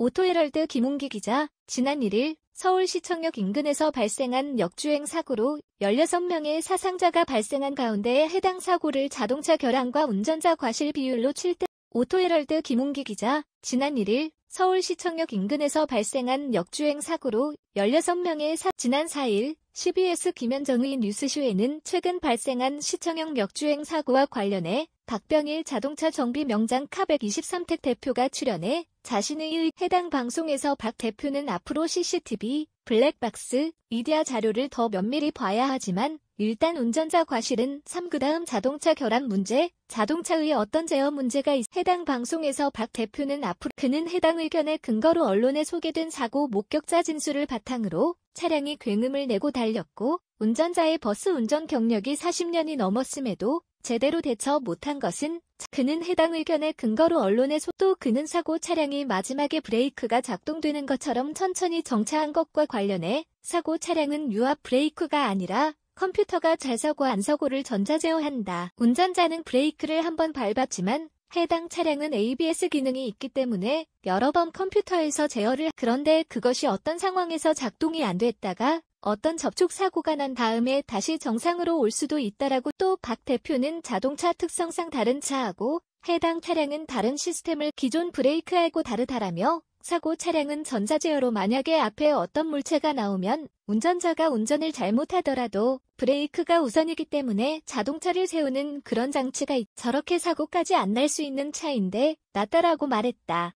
오토헤럴드 김웅기 기자, 지난 1일 서울시청역 인근에서 발생한 역주행 사고로 16명의 사상자가 발생한 가운데 해당 사고를 자동차 결항과 운전자 과실 비율로 7대 오토헤럴드 김웅기 기자, 지난 1일 서울시청역 인근에서 발생한 역주행 사고로 16명의 사 지난 4일 CBS 김현정의 뉴스쇼에는 최근 발생한 시청형 역주행 사고와 관련해 박병일 자동차 정비 명장 카백 23택 대표가 출연해 자신의 해당 방송에서 박 대표는 앞으로 CCTV, 블랙박스, 미디어 자료를 더 면밀히 봐야 하지만 일단 운전자 과실은 3. 그 다음 자동차 결함 문제, 자동차의 어떤 제어 문제가 있 해당 방송에서 박 대표는 앞으로 그는 해당 의견의 근거로 언론에 소개된 사고 목격자 진술을 바탕으로 차량이 굉음을 내고 달렸고 운전자의 버스 운전 경력이 40년이 넘었음에도 제대로 대처 못한 것은 그는 해당 의견의 근거로 언론의 속도 그는 사고 차량이 마지막에 브레이크가 작동되는 것처럼 천천히 정차한 것과 관련해 사고 차량은 유압 브레이크가 아니라 컴퓨터가 잘서고 안서고를 전자제어한다. 운전자는 브레이크를 한번 밟았지만 해당 차량은 ABS 기능이 있기 때문에 여러 번 컴퓨터에서 제어를 그런데 그것이 어떤 상황에서 작동이 안 됐다가 어떤 접촉 사고가 난 다음에 다시 정상으로 올 수도 있다라고 또 박 대표는 자동차 특성상 다른 차하고 해당 차량은 다른 시스템을 기존 브레이크하고 다르다라며 사고 차량은 전자제어로 만약에 앞에 어떤 물체가 나오면 운전자가 운전을 잘못하더라도 브레이크가 우선이기 때문에 자동차를 세우는 그런 장치가 있. 저렇게 사고까지 안 날 수 있는 차인데 낫다라고 말했다.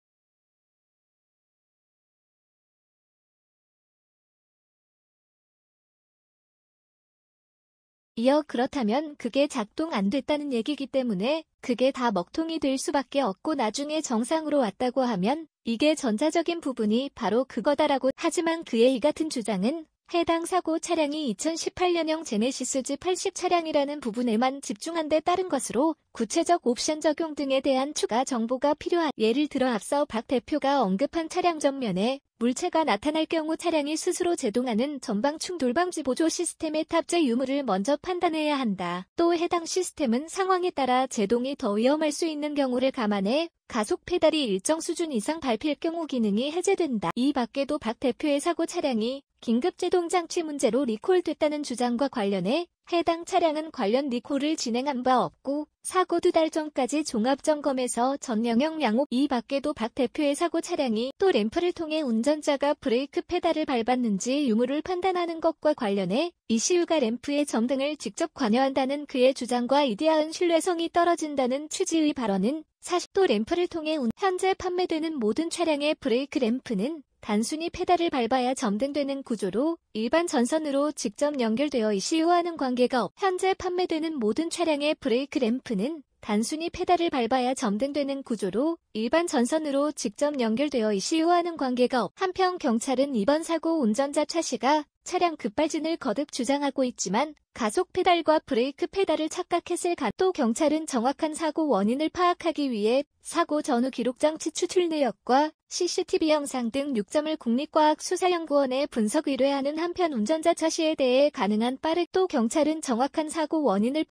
이어 그렇다면 그게 작동 안 됐다는 얘기기 때문에 그게 다 먹통이 될 수밖에 없고 나중에 정상으로 왔다고 하면 이게 전자적인 부분이 바로 그거다라고 하지만 그의 이 같은 주장은 해당 사고 차량이 2018년형 제네시스 g 80 차량이라는 부분에만 집중한 데 따른 것으로 구체적 옵션 적용 등에 대한 추가 정보가 필요한 예를 들어 앞서 박 대표가 언급한 차량 전면에 물체가 나타날 경우 차량이 스스로 제동하는 전방 충돌 방지 보조 시스템의 탑재 유무를 먼저 판단해야 한다. 또 해당 시스템은 상황에 따라 제동이 더 위험할 수 있는 경우를 감안해 가속 페달이 일정 수준 이상 밟힐 경우 기능이 해제된다. 이 밖에도 박 대표의 사고 차량이 긴급제동장치 문제로 리콜됐다는 주장과 관련해 해당 차량은 관련 리콜을 진행한 바 없고 사고 두 달 전까지 종합점검에서 전영역 양옥 이 밖에도 박 대표의 사고 차량이 또 램프를 통해 운전자가 브레이크 페달을 밟았는지 유무를 판단하는 것과 관련해 이시우가 램프의 점 등을 직접 관여한다는 그의 주장과 이디아은 신뢰성이 떨어진다는 취지의 발언은 40도 램프를 통해 현재 판매되는 모든 차량의 브레이크 램프는 단순히 페달을 밟아야 점등되는 구조로 일반 전선으로 직접 연결되어 이시우하는 관계 관계가 없 현재 판매되는 모든 차량의 브레이크 램프는 단순히 페달을 밟아야 점등되는 구조로 일반 전선으로 직접 연결되어 시효하는 관계가 없. 한편 경찰은 이번 사고 운전자 차시가 차량 급발진을 거듭 주장하고 있지만 가속 페달과 브레이크 페달을 착각했을 가. 또 경찰은 정확한 사고 원인을 파악하기 위해 사고 전후 기록장치 추출 내역과 CCTV 영상 등 6점을 국립과학수사연구원에 분석 의뢰하는 한편 운전자 차시에 대해 가능한 빠르 또 경찰은 정확한 사고 원인을